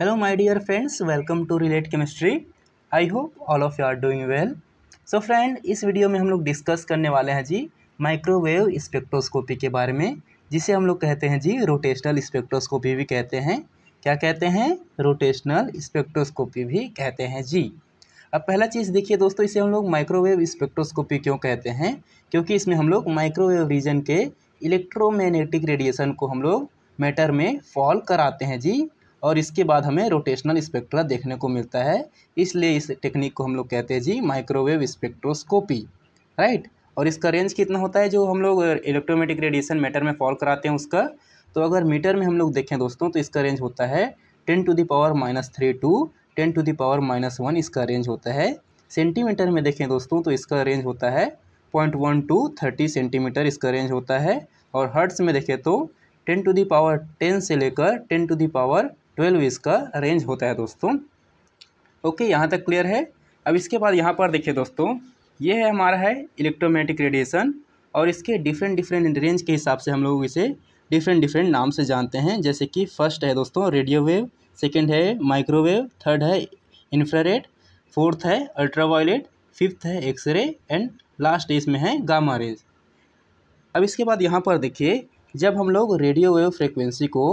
hello my dear friends welcome to relate chemistry I hope all of you are doing well so friend इस video में हम लोग discuss करने वाले हैं जी माइक्रोवेव स्पेक्ट्रोस्कोपी के बारे में जिसे हम लोग कहते हैं जी रोटेशनल स्पेक्ट्रोस्कोपी भी कहते हैं क्या कहते हैं रोटेशनल स्पेक्ट्रोस्कोपी भी कहते हैं जी अब पहला चीज़ देखिए दोस्तों इसे हम लोग माइक्रोवेव स्पेक्ट्रोस्कोपी क्यों कहते हैं क्योंकि इसमें हम लोग माइक्रोवेव रीजन के इलेक्ट्रोमैग्नेटिक रेडिएशन को हम लोग मैटर में फॉल कराते हैं जी और इसके बाद हमें रोटेशनल स्पेक्ट्रा देखने को मिलता है इसलिए इस टेक्निक को हम लोग कहते हैं जी माइक्रोवेव स्पेक्ट्रोस्कोपी राइट और इसका रेंज कितना होता है जो हम लोग इलेक्ट्रोमेटिक रेडिएशन मीटर में फॉल कराते हैं उसका तो अगर मीटर में हम लोग देखें दोस्तों तो इसका रेंज होता है ten to the power minus three to ten to the power minus one इसका रेंज होता है सेंटीमीटर में देखें दोस्तों तो इसका रेंज होता है point one to thirty centimetre इसका रेंज होता है और हर्ट्स में देखें तो टेन टू दावर टेन से लेकर टेन टू दावर ट्वेल्व इसका रेंज होता है दोस्तों ओके यहाँ तक क्लियर है अब इसके बाद यहाँ पर देखिए दोस्तों ये है हमारा है इलेक्ट्रोमेटिक रेडिएशन और इसके डिफरेंट डिफरेंट रेंज के हिसाब से हम लोग इसे डिफरेंट डिफरेंट नाम से जानते हैं जैसे कि फर्स्ट है दोस्तों रेडियो वेव सेकेंड है माइक्रोवेव थर्ड है इन्फ्रारेड फोर्थ है अल्ट्रावायलेट फिफ्थ है एक्सरे एंड लास्ट इसमें है गामा रेज अब इसके बाद यहाँ पर देखिए जब हम लोग रेडियो वेव फ्रिक्वेंसी को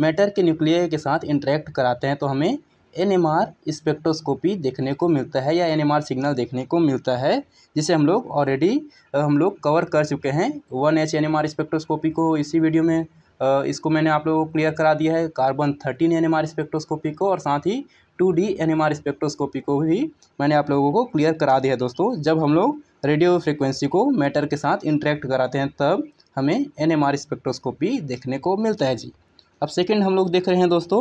मैटर के न्यूक्लियर के साथ इंटरेक्ट कराते हैं तो हमें एन एम आर स्पेक्ट्रोस्कोपी देखने को मिलता है या एन एम आर सिग्नल देखने को मिलता है जिसे हम लोग ऑलरेडी हम लोग कवर कर चुके हैं one H N M R spectroscopy को इसी वीडियो में इसको मैंने आप लोगों को क्लियर करा दिया है carbon thirteen N M R spectroscopy को और साथ ही two D N M R spectroscopy को भी मैंने आप लोगों को क्लियर करा दिया है दोस्तों जब हम लोग रेडियो फ्रिक्वेंसी को मैटर के साथ इंटरेक्ट कराते हैं तब हमें एन एम आर स्पेक्ट्रोस्कोपी देखने को मिलता है जी अब सेकंड हम लोग देख रहे हैं दोस्तों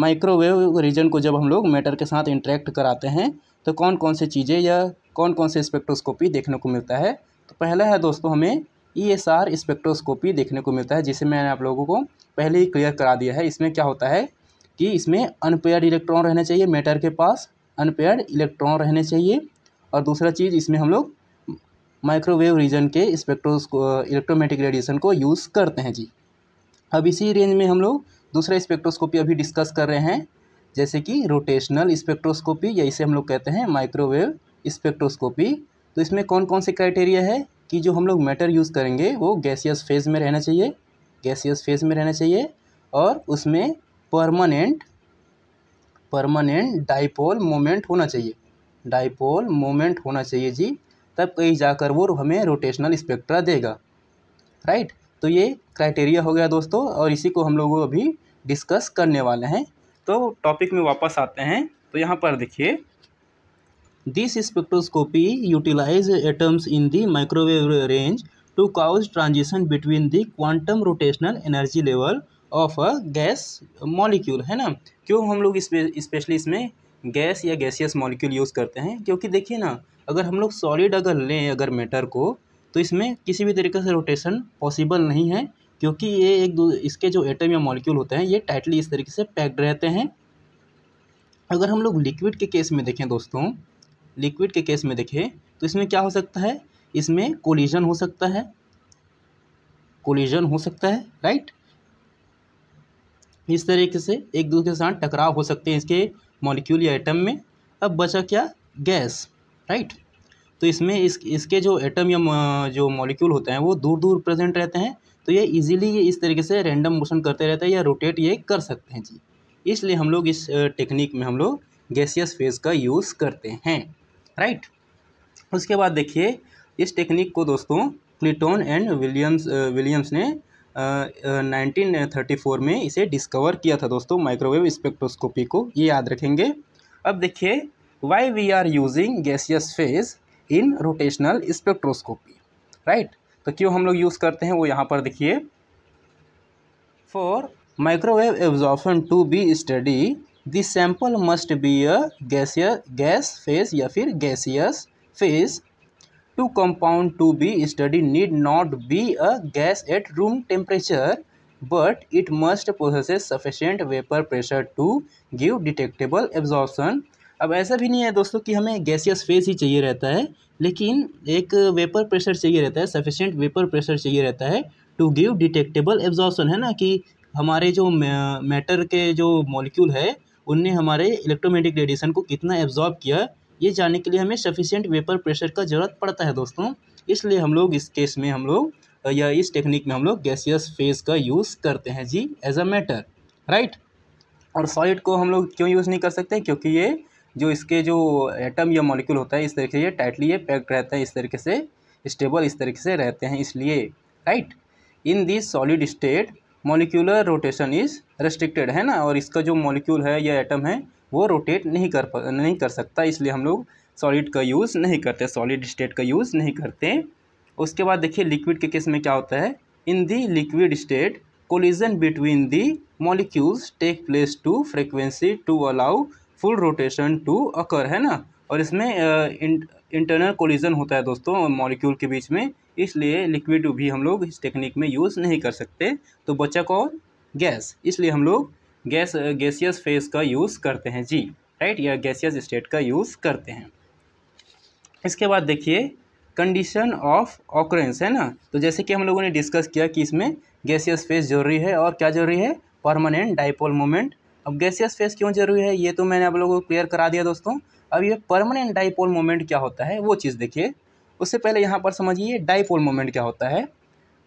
माइक्रोवेव रीजन को जब हम लोग मैटर के साथ इंटरेक्ट कराते हैं तो कौन कौन सी चीज़ें या कौन कौन से स्पेक्ट्रोस्कोपी देखने को मिलता है तो पहला है दोस्तों हमें ई एस आर स्पेक्ट्रोस्कोपी देखने को मिलता है जिसे मैंने आप लोगों को पहले ही क्लियर करा दिया है इसमें क्या होता है कि इसमें अनपेयर्ड इलेक्ट्रॉन रहने चाहिए मैटर के पास अनपेयर्ड इलेक्ट्रॉन रहने चाहिए और दूसरा चीज़ इसमें हम लोग माइक्रोवेव रीजन के स्पेक्ट्रोस्को इलेक्ट्रोमेटिक रेडिएशन को यूज़ करते हैं जी अब इसी रेंज में हम लोग दूसरा स्पेक्ट्रोस्कोपी अभी डिस्कस कर रहे हैं जैसे कि रोटेशनल स्पेक्ट्रोस्कोपी या इसे हम लोग कहते हैं माइक्रोवेव स्पेक्ट्रोस्कोपी तो इसमें कौन कौन से क्राइटेरिया है कि जो हम लोग मैटर यूज़ करेंगे वो गैसियस फेज़ में रहना चाहिए गैसियस फेज़ में रहना चाहिए और उसमें परमानेंट परमानेंट डाइपोल मोमेंट होना चाहिए डाइपोल मोमेंट होना चाहिए जी तब कहीं जाकर वो हमें रोटेशनल स्पेक्ट्रा देगा राइट तो ये क्राइटेरिया हो गया दोस्तों और इसी को हम लोग अभी डिस्कस करने वाले हैं तो टॉपिक में वापस आते हैं तो यहाँ पर देखिए this spectroscopy utilize atoms in the microwave range to cause transition between the quantum rotational energy level of a gas molecule है ना क्यों हम लोग स्पेशली इसमें गैस या गैसियस मॉलिक्यूल यूज़ करते हैं क्योंकि देखिए ना अगर हम लोग सॉलिड अगर लें अगर मैटर को तो इसमें किसी भी तरीके से रोटेशन पॉसिबल नहीं है क्योंकि ये एक इसके जो एटम या मॉलिक्यूल होते हैं ये टाइटली इस तरीके से पैक्ड रहते हैं अगर हम लोग लिक्विड के केस में देखें दोस्तों लिक्विड के केस में देखें तो इसमें क्या हो सकता है इसमें कोलिजन हो सकता है कोलिजन हो सकता है राइट इस तरीके से एक दूसरे के साथ टकराव हो सकते हैं इसके मॉलिक्यूल या एटम में अब बचा क्या गैस राइट तो इसमें इस इसके जो एटम या जो मॉलिक्यूल होते हैं वो दूर दूर प्रेजेंट रहते हैं तो ये इजीली ये इस तरीके से रैंडम मोशन करते रहते हैं या रोटेट ये कर सकते हैं जी इसलिए हम लोग इस टेक्निक में हम लोग गैसियस फेज का यूज़ करते हैं राइट उसके बाद देखिए इस टेक्निक को दोस्तों क्लिटोन एंड विलियम्स विलियम्स ने नाइनटीन थर्टी फोर में इसे डिस्कवर किया था दोस्तों माइक्रोवेव स्पेक्ट्रोस्कोपी को ये याद रखेंगे अब देखिए why we are using gaseous phase in rotational spectroscopy right तो क्यों हम लोग यूज़ करते हैं वो यहाँ पर देखिए for microwave absorption to be study this sample must be a gaseous gas phase या फिर gaseous phase to compound to be study need not be a gas at room temperature but it must possess sufficient vapour pressure to give detectable absorption अब ऐसा भी नहीं है दोस्तों कि हमें गैसियस फेस ही चाहिए रहता है लेकिन एक वेपर प्रेशर चाहिए रहता है सफिशेंट वेपर प्रेशर चाहिए रहता है टू गिव डिटेक्टेबल एब्जॉर्सन है ना कि हमारे जो मैटर के जो मॉलिक्यूल है उनने हमारे इलेक्ट्रोमेटिक रेडिएशन को कितना एब्जॉर्ब किया ये जानने के लिए हमें सफिशेंट वेपर प्रेशर का ज़रूरत पड़ता है दोस्तों इसलिए हम लोग इस केस में हम लोग या इस टेक्निक में हम लोग गैसियस फेज का यूज़ करते हैं जी एज अ मैटर राइट और सॉलिड को हम लोग क्यों यूज़ नहीं कर सकते क्योंकि ये जो इसके जो एटम या मॉलिक्यूल होता है इस तरीके से ये टाइटली ये पैक्ड रहता है इस तरीके से स्टेबल इस तरीके से रहते हैं इसलिए right in this solid state molecular rotation is restricted है ना और इसका जो मॉलिक्यूल है या एटम है वो रोटेट नहीं कर नहीं कर सकता इसलिए हम लोग सॉलिड का यूज़ नहीं करते सॉलिड स्टेट का यूज़ नहीं करते उसके बाद देखिए लिक्विड के केस में क्या होता है in the liquid state collision between the molecules take place too frequency to allow full rotation to occur है ना और इसमें इंटरनल कोलिजन होता है दोस्तों मॉलिक्यूल के बीच में इसलिए लिक्विड भी हम लोग इस टेक्निक में यूज़ नहीं कर सकते तो बचा कौन गैस इसलिए हम लोग गैस गैसियस फेस का यूज़ करते हैं जी राइट या गैसियस स्टेट का यूज़ करते हैं इसके बाद देखिए कंडीशन ऑफ ऑक्रेंस है ना तो जैसे कि हम लोगों ने डिस्कस किया कि इसमें गैसियस फेस जरूरी है और क्या जरूरी है परमानेंट डाइपोल मोमेंट अब गैसियस फेस क्यों जरूरी है ये तो मैंने आप लोगों को क्लियर करा दिया दोस्तों अब ये परमानेंट डाईपोल मोमेंट क्या होता है वो चीज़ देखिए उससे पहले यहाँ पर समझिए डाईपोल मोमेंट क्या होता है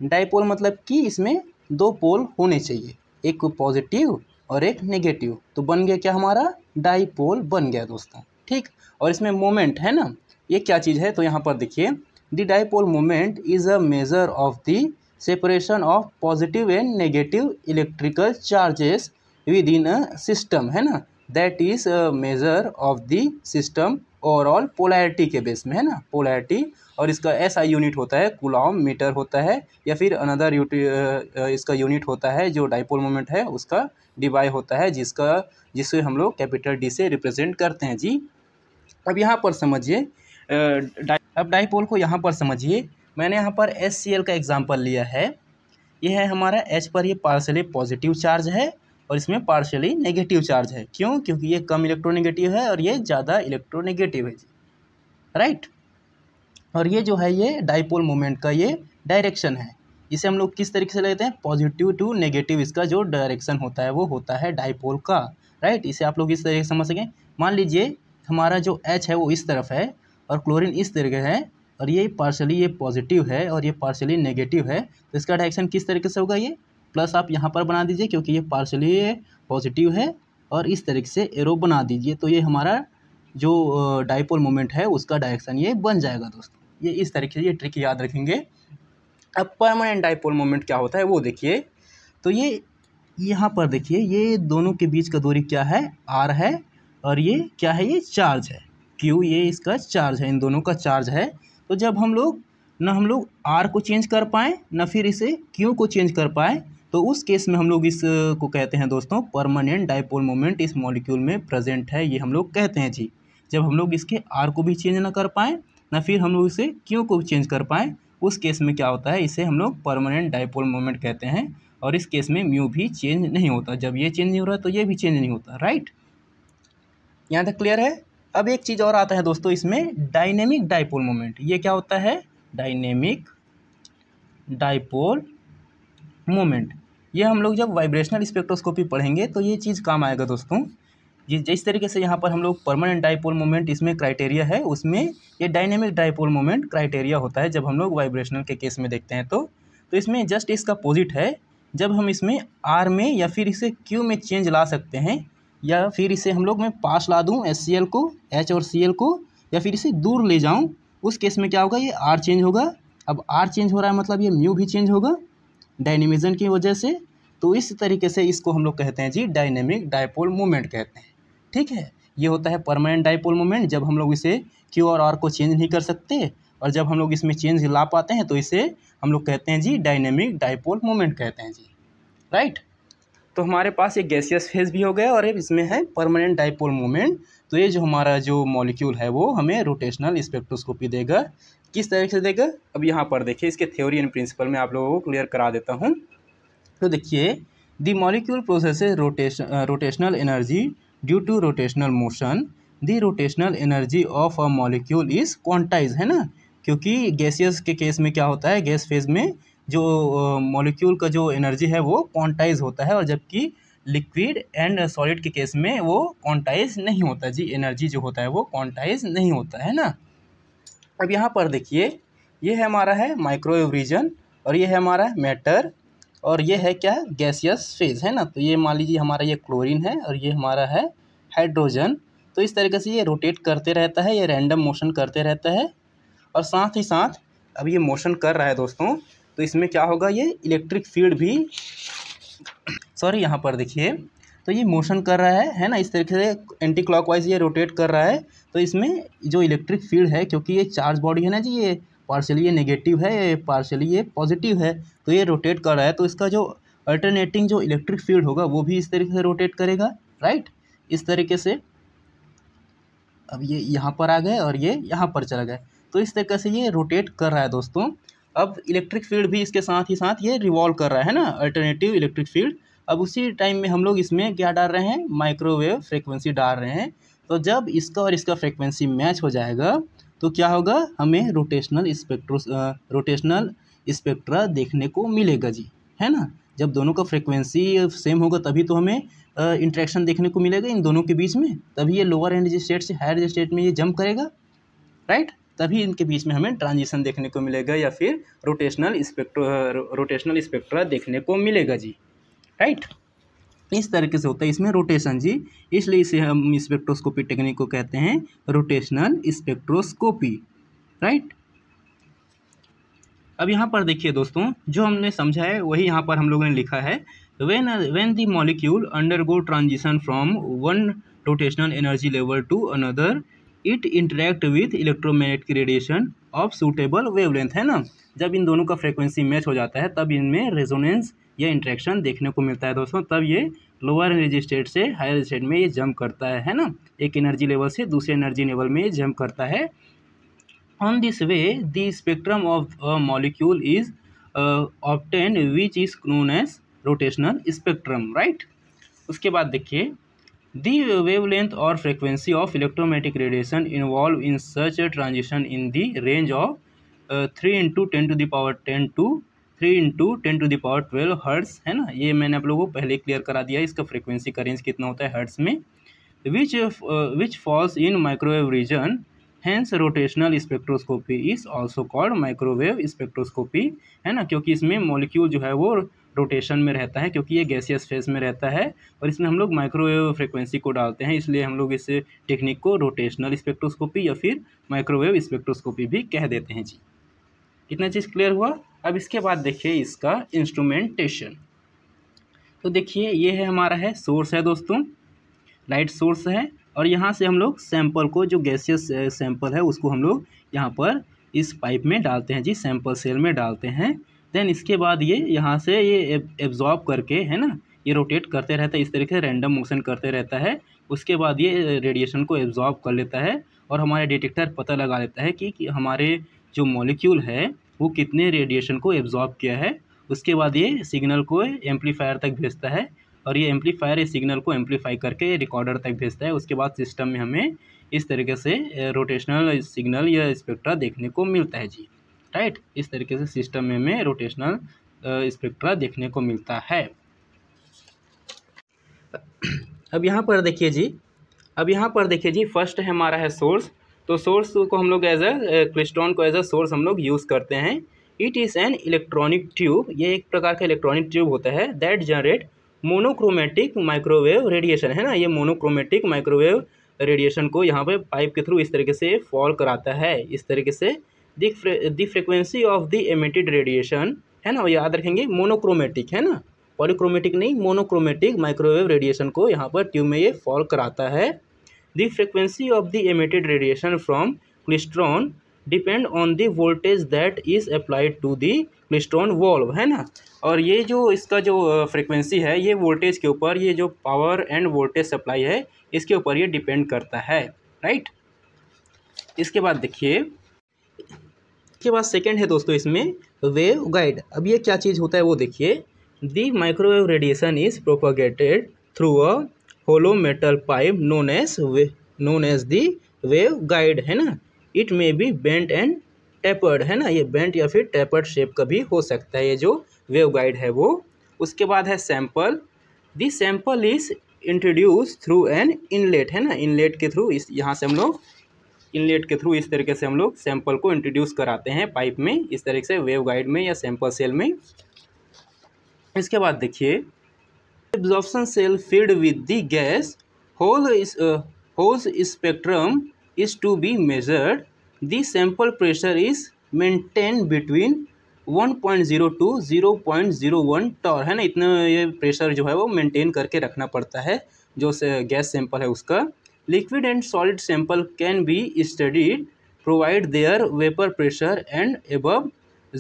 डाईपोल मतलब कि इसमें दो पोल होने चाहिए एक पॉजिटिव और एक नेगेटिव तो बन गया क्या हमारा डाईपोल बन गया दोस्तों ठीक और इसमें मोमेंट है ना ये क्या चीज़ है तो यहाँ पर देखिए the dipole moment is a measure of the separation of positive and negative electrical charges within a system है ना that is measure of the system overall polarity के बेस में है ना पोलैरिटी और इसका ऐसा यूनिट होता है कुलाम मीटर होता है या फिर अनदर इसका यूनिट होता है जो डाइपोल मोमेंट है उसका डिवाई होता है जिसका जिसे हम लोग कैपिटल डी से रिप्रेजेंट करते हैं जी अब यहाँ पर समझिए अब डाइपोल को यहाँ पर समझिए मैंने यहाँ पर एस का एग्ज़ाम्पल लिया है यह है हमारा एच पर ये पार्सली पॉजिटिव चार्ज है और इसमें पार्शली नेगेटिव चार्ज है क्यों क्योंकि ये कम इलेक्ट्रोनेगेटिव है और ये ज़्यादा इलेक्ट्रोनेगेटिव है राइट और ये जो है ये डाइपोल मोमेंट का ये डायरेक्शन है इसे हम लोग किस तरीके से लेते हैं पॉजिटिव टू नेगेटिव इसका जो डायरेक्शन होता है वो होता है डाइपोल का राइट इसे आप लोग इस तरीके से समझ सकें मान लीजिए हमारा जो एच है वो इस तरफ है और क्लोरीन इस तरीके है और ये पार्शली ये पॉजिटिव है और ये पार्शली नेगेटिव है तो इसका डायरेक्शन किस तरीके से होगा ये प्लस आप यहाँ पर बना दीजिए क्योंकि ये पार्शली पॉजिटिव है और इस तरीके से एरो बना दीजिए तो ये हमारा जो डाइपोल मोमेंट है उसका डायरेक्शन ये बन जाएगा दोस्तों ये इस तरीके से ये ट्रिक याद रखेंगे अब परमानेंट डाइपोल मोमेंट क्या होता है वो देखिए तो ये यहाँ पर देखिए ये दोनों के बीच का दूरी क्या है आर है और ये क्या है ये चार्ज है क्यू ये इसका चार्ज है इन दोनों का चार्ज है तो जब हम लोग ना हम लोग आर को चेंज कर पाएँ ना फिर इसे क्यू को चेंज कर पाएँ तो उस केस में हम लोग इसको कहते हैं दोस्तों परमानेंट डाइपोल मोमेंट इस मॉलिक्यूल में प्रेजेंट है ये हम लोग कहते हैं जी जब हम लोग इसके आर को भी चेंज ना कर पाएँ ना फिर हम लोग इसे क्यों को चेंज कर पाएँ उस केस में क्या होता है इसे हम लोग परमानेंट डाइपोल मोमेंट कहते हैं और इस केस में म्यू भी चेंज नहीं होता जब ये चेंज नहीं हो रहा तो ये भी चेंज नहीं होता राइट यहाँ तक क्लियर है अब एक चीज़ और आता है दोस्तों इसमें डायनेमिक डाइपोल मोमेंट ये क्या होता है डायनेमिक डाइपोल मोमेंट ये हम लोग जब वाइब्रेशनल स्पेक्ट्रोस्कोपी पढ़ेंगे तो ये चीज़ काम आएगा दोस्तों ये जिस तरीके से यहाँ पर हम लोग परमानेंट डाइपोल मोमेंट इसमें क्राइटेरिया है उसमें ये डायनेमिक डाइपोल मोमेंट क्राइटेरिया होता है जब हम लोग वाइब्रेशनल के केस में देखते हैं तो तो इसमें जस्ट इसका अपोजिट है जब हम इसमें आर में या फिर इसे क्यू में चेंज ला सकते हैं या फिर इसे हम लोग मैं पास ला दूँ एस को एच और सी को या फिर इसे दूर ले जाऊँ उस केस में क्या होगा ये आर चेंज होगा अब आर चेंज हो रहा है मतलब ये म्यू भी चेंज होगा डायनेमिज्म की वजह से तो इस तरीके से इसको हम लोग कहते हैं जी डायनेमिक डायपोल मूवमेंट कहते हैं ठीक है ये होता है परमानेंट डायपोल मूवमेंट जब हम लोग इसे क्यू और आर को चेंज नहीं कर सकते और जब हम लोग इसमें चेंज ला पाते हैं तो इसे हम लोग कहते हैं जी डायनेमिक डायपोल मूवमेंट कहते हैं जी राइट तो हमारे पास ये गैसियस फेज भी हो गया और इसमें है परमानेंट डाइपोल मोमेंट तो ये जो हमारा जो मॉलिक्यूल है वो हमें रोटेशनल स्पेक्ट्रोस्कोपी देगा किस तरीके से देगा अब यहाँ पर देखिए इसके थ्योरी एंड प्रिंसिपल में आप लोगों को क्लियर करा देता हूँ तो देखिए the molecule possess rotation rotational energy due to rotational motion the rotational energy of a molecule is quantise है ना क्योंकि गैसियस के केस में क्या होता है गैस फेज में जो मॉलिक्यूल का जो एनर्जी है वो क्वांटाइज होता है और जबकि लिक्विड एंड सॉलिड के केस में वो क्वांटाइज नहीं होता जी एनर्जी जो होता है वो क्वांटाइज नहीं होता है ना अब यहाँ पर देखिए ये है हमारा है माइक्रोवेव रीजन और ये है हमारा मैटर और ये है क्या गैसियस फेज है ना तो ये मान लीजिए हमारा ये क्लोरीन है और ये हमारा है हाइड्रोजन तो इस तरीके से ये रोटेट करते रहता है ये रैंडम मोशन करते रहता है और साथ ही साथ अब ये मोशन कर रहा है दोस्तों तो इसमें क्या होगा ये इलेक्ट्रिक फील्ड भी सॉरी यहाँ पर देखिए तो ये मोशन कर रहा है है ना इस तरीके से एंटी क्लॉकवाइज ये रोटेट कर रहा है तो इसमें जो इलेक्ट्रिक फील्ड है क्योंकि ये चार्ज बॉडी है ना जी ये पार्शली ये नेगेटिव है पार्शली ये पॉजिटिव है तो ये रोटेट कर रहा है तो इसका जो अल्टरनेटिंग जो इलेक्ट्रिक फील्ड होगा वो भी इस तरीके से रोटेट करेगा राइट इस तरीके से अब ये यहाँ पर आ गए और ये यहाँ पर चला गए तो इस तरीके से ये रोटेट कर रहा है दोस्तों अब इलेक्ट्रिक फील्ड भी इसके साथ ही साथ ये रिवॉल्व कर रहा है ना अल्टरनेटिव इलेक्ट्रिक फील्ड अब उसी टाइम में हम लोग इसमें क्या डाल रहे हैं माइक्रोवेव फ्रिक्वेंसी डाल रहे हैं तो जब इसका और इसका फ्रिक्वेंसी मैच हो जाएगा तो क्या होगा हमें रोटेशनल स्पेक्ट्रो रोटेशनल स्पेक्ट्रा देखने को मिलेगा जी है ना जब दोनों का फ्रिक्वेंसी सेम होगा तभी तो हमें इंट्रैक्शन देखने को मिलेगा इन दोनों के बीच में तभी ये लोअर एनर्जी स्टेट से हायर एनर्जी स्टेट में ये जंप करेगा राइट तभी इनके बीच में हमें ट्रांजिशन देखने को मिलेगा या फिर रोटेशनल स्पेक्ट्रो रोटेशनल स्पेक्ट्रा देखने को मिलेगा जी राइट इस तरीके से होता है इसमें रोटेशन जी इसलिए इसे हम स्पेक्ट्रोस्कोपी टेक्निक को कहते हैं रोटेशनल स्पेक्ट्रोस्कोपी राइट अब यहाँ पर देखिए दोस्तों जो हमने समझा है वही यहाँ पर हम लोगों ने लिखा है when when molecule undergo transition from one rotational energy level to another it interact with electromagnetic radiation of suitable wavelength है ना जब इन दोनों का फ्रिक्वेंसी मैच हो जाता है तब इनमें रेजोनेंस या इंट्रैक्शन देखने को मिलता है दोस्तों तब ये लोअर एनर्जी स्टेट से हायर स्टेट में ये जंप करता है है ना एक एनर्जी लेवल से दूसरे एनर्जी लेवल में ये जंप करता है on this way the spectrum of molecule is obtain which is known as rotational spectrum right उसके बाद देखिए The wavelength or frequency of electromagnetic radiation involved in such a transition in the range of uh, 3 into ten to power ten to three into ten to power twelve hertz है ना ये मैंने आप लोगों को पहले क्लियर करा दिया इसका फ्रीक्वेंसी का रेंज कितना होता है हर्ट्स में which which falls in microwave region hence rotational spectroscopy is also called microwave spectroscopy है ना क्योंकि इसमें मॉलिक्यूल जो है वो रोटेशन में रहता है क्योंकि ये गैसियस फेज में रहता है और इसमें हम लोग माइक्रोवेव फ्रिक्वेंसी को डालते हैं इसलिए हम लोग इस टेक्निक को रोटेशनल स्पेक्ट्रोस्कोपी या फिर माइक्रोवेव स्पेक्ट्रोस्कोपी भी कह देते हैं जी इतना चीज़ क्लियर हुआ अब इसके बाद देखिए इसका इंस्ट्रूमेंटेशन तो देखिए ये है हमारा है सोर्स है दोस्तों लाइट सोर्स है और यहाँ से हम लोग सैंपल को जो गैसियस सैंपल है उसको हम लोग यहाँ पर इस पाइप में डालते हैं जी सैंपल सेल में डालते हैं देन इसके बाद ये यहाँ से ये एब्जॉर्ब करके है ना ये रोटेट करते रहता है इस तरीके से रैंडम मोशन करते रहता है उसके बाद ये रेडिएशन को एब्जॉर्ब कर लेता है और हमारे डिटेक्टर पता लगा लेता है कि, कि हमारे जो मॉलिक्यूल है वो कितने रेडिएशन को एब्जॉर्ब किया है उसके बाद ये सिग्नल को एम्पलीफायर तक भेजता है और ये एम्पलीफायर इस सिग्नल को एम्पलीफाई करके रिकॉर्डर तक भेजता है उसके बाद सिस्टम में हमें इस तरीके से रोटेशनल सिग्नल या स्पेक्ट्रा देखने को मिलता है जी राइट इस तरीके से सिस्टम में हमें रोटेशनल स्पेक्ट्रा देखने को मिलता है अब यहाँ पर देखिए जी अब यहाँ पर देखिए जी फर्स्ट है हमारा है सोर्स तो सोर्स को हम लोग एज अ क्रिस्टॉन को एज अ सोर्स हम लोग यूज़ करते हैं it is an electronic tube ये एक प्रकार का इलेक्ट्रॉनिक ट्यूब होता है that generate monochromatic microwave radiation है ना ये मोनोक्रोमेटिक माइक्रोवेव रेडिएशन को यहाँ पे पाइप के थ्रू इस तरीके से फॉल कराता है इस तरीके से the frequency of the emitted radiation है ना याद रखेंगे मोनोक्रोमेटिक है ना पॉलीक्रोमेटिक नहीं मोनोक्रोमेटिक माइक्रोवेव रेडिएशन को यहाँ पर ट्यूब में ये फॉल कराता है the frequency of the emitted radiation from klystron depend on the voltage that is applied to the klystron valve है ना और ये जो इसका जो फ्रिक्वेंसी है ये वोल्टेज के ऊपर ये जो पावर एंड वोल्टेज सप्लाई है इसके ऊपर ये डिपेंड करता है राइट इसके बाद देखिए उसके बाद सेकेंड है दोस्तों इसमें वेव गाइड अब ये क्या चीज़ होता है वो देखिए the microwave radiation is propagated through a hollow metal pipe known as known as the wave guide है ना it may be bent and tapered है ना ये बेंट या फिर टेपर्ड शेप का भी हो सकता है ये जो वेव गाइड है वो उसके बाद है sample the sample is introduce through an inlet है ना इनलेट के थ्रू इस यहाँ से हम लोग इनलेट के थ्रू इस तरीके से हम लोग सैंपल को इंट्रोड्यूस कराते हैं पाइप में इस तरीके से वेव गाइड में या सैंपल सेल में इसके बाद देखिए absorption cell feed with the gas hole holes spectrum is to be measured the sample pressure is maintain between 1.0 to 0.01 torr है ना इतना ये प्रेशर जो है वो मेंटेन करके रखना पड़ता है जो से गैस सैंपल है उसका liquid and solid sample can be studied provide their vapour pressure and above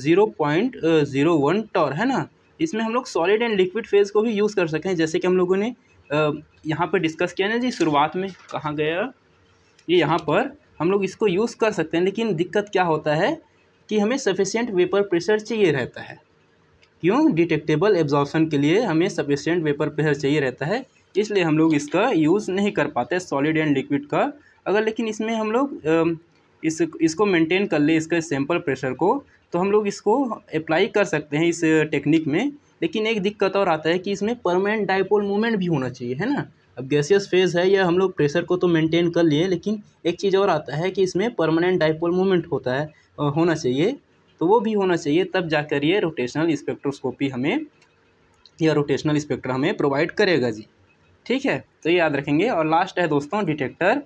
zero point zero one torr है ना इसमें हम लोग सॉलिड एंड लिक्विड फेज़ को भी यूज़ कर सकते हैं जैसे कि हम लोगों ने यहाँ पर डिस्कस किया ना जी शुरुआत में कहाँ गया ये यहाँ पर हम लोग इसको यूज़ कर सकते हैं लेकिन दिक्कत क्या होता है कि हमें सफिशेंट वेपर प्रेशर चाहिए रहता है क्यों डिटेक्टेबल एब्जॉर्बन के लिए हमें सफिशेंट वेपर प्रेशर चाहिए रहता है इसलिए हम लोग इसका यूज़ नहीं कर पाते सॉलिड एंड लिक्विड का अगर लेकिन इसमें हम लोग इस इसको मेंटेन कर ले इसका सैम्पल प्रेशर को तो हम लोग इसको अप्लाई कर सकते हैं इस टेक्निक में लेकिन एक दिक्कत और आता है कि इसमें परमानेंट डाइपोल मूवमेंट भी होना चाहिए है ना अब गैसियस फेज है या हम लोग प्रेशर को तो मेंटेन कर लिए लेकिन एक चीज़ और आता है कि इसमें परमानेंट डाइपोल मूवमेंट होता है होना चाहिए तो वो भी होना चाहिए तब जाकर ये रोटेशनल स्पेक्ट्रोस्कोपी हमें या रोटेशनल स्पेक्ट्रा हमें प्रोवाइड करेगा जी ठीक है तो ये याद रखेंगे और लास्ट है दोस्तों डिटेक्टर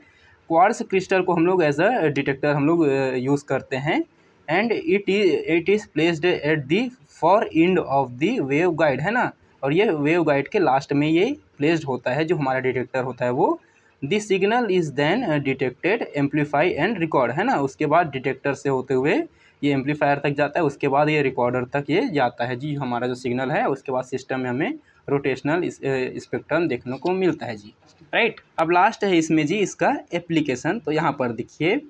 क्वार्स क्रिस्टल को हम लोग एज अ डिटेक्टर हम लोग यूज़ uh, करते हैं and it is it is placed at the for end of the wave guide है ना और ये वेव गाइड के लास्ट में ये प्लेस्ड होता है जो हमारा डिटेक्टर होता है वो the signal is then detected amplify and record है ना उसके बाद डिटेक्टर से होते हुए ये एम्पलीफायर तक जाता है उसके बाद ये रिकॉर्डर तक ये जाता है जी हमारा जो सिग्नल है उसके बाद सिस्टम में हमें रोटेशनल स्पेक्ट्रम देखने को मिलता है जी राइट अब लास्ट है इसमें जी इसका एप्लीकेशन तो यहाँ पर देखिए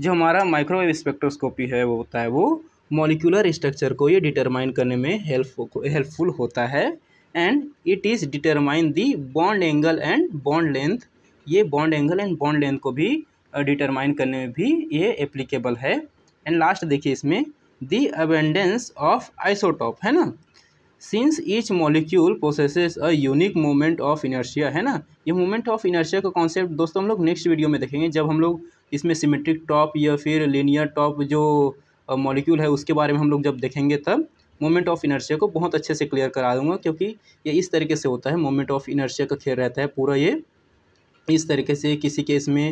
जो हमारा माइक्रोवेव स्पेक्ट्रोस्कोपी है वो होता है वो मोलिकुलर स्ट्रक्चर को ये डिटरमाइन करने में हेल्प हेल्पफुल होता है and it is determine the bond angle and bond length ये bond angle and bond length को भी डिटरमाइन करने में भी ये एप्लीकेबल है एंड लास्ट देखिए इसमें दी अबेंडेंस ऑफ आइसोटॉप है ना since each molecule possesses a unique moment of inertia है ना ये मोमेंट ऑफ इनर्शिया का कॉन्सेप्ट दोस्तों हम लोग नेक्स्ट वीडियो में देखेंगे जब हम लोग इसमें सिमेट्रिक टॉप या फिर लीनियर टॉप जो मॉलिक्यूल है उसके बारे में हम लोग जब देखेंगे तब मोमेंट ऑफ इनर्शिया को बहुत अच्छे से क्लियर करा दूंगा क्योंकि ये इस तरीके से होता है मोमेंट ऑफ इनर्शिया का खेल रहता है पूरा ये इस तरीके से किसी केस में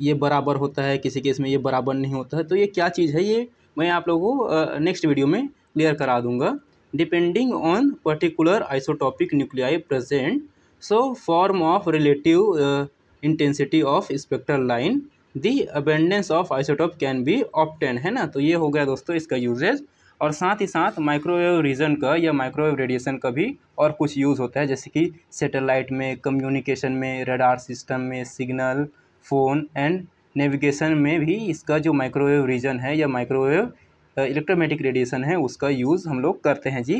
ये बराबर होता है किसी केस में ये बराबर नहीं होता है तो ये क्या चीज़ है ये मैं आप लोगों को नेक्स्ट वीडियो में क्लियर करा दूंगा depending on particular isotopic nuclei present so form of relative intensity of spectral line line abundance of isotope can be obtain है ना तो ये हो गया दोस्तों इसका यूजेज और साथ ही साथ माइक्रोवेव रीजन का या माइक्रोवेव रेडिएशन का भी और कुछ यूज़ होता है जैसे कि सैटेलाइट में कम्युनिकेशन में रडार सिस्टम में सिग्नल फ़ोन एंड नेविगेशन में भी इसका जो माइक्रोवेव रीजन है या माइक्रोवेव इलेक्ट्रोमेटिक रेडिएशन है उसका यूज़ हम लोग करते हैं जी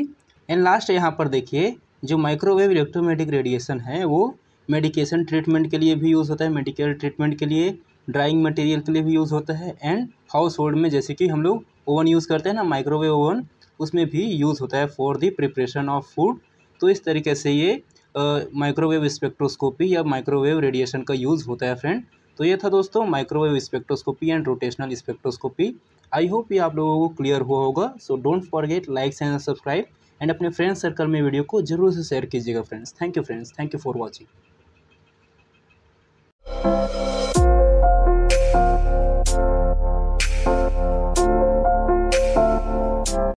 एंड लास्ट यहाँ पर देखिए जो माइक्रोवेव इलेक्ट्रोमेटिक रेडिएशन है वो मेडिकेशन ट्रीटमेंट के लिए भी यूज़ होता है मेडिकल ट्रीटमेंट के लिए ड्राइंग मटेरियल के लिए भी यूज़ होता है एंड हाउस होल्ड में जैसे कि हम लोग ओवन यूज़ करते हैं ना माइक्रोवेव ओवन उसमें भी यूज़ होता है for the preparation of food तो इस तरीके से ये माइक्रोवेव स्पेक्ट्रोस्कोपी या माइक्रोवेव रेडिएशन का यूज़ होता है फ्रेंड तो ये था दोस्तों microwave spectroscopy and rotational spectroscopy I hope ये आप लोगों को क्लियर हुआ होगा so don't forget likes and subscribe and अपने फ्रेंड सर्कल में वीडियो को जरूर से शेयर कीजिएगा friends thank you friends thank you for watching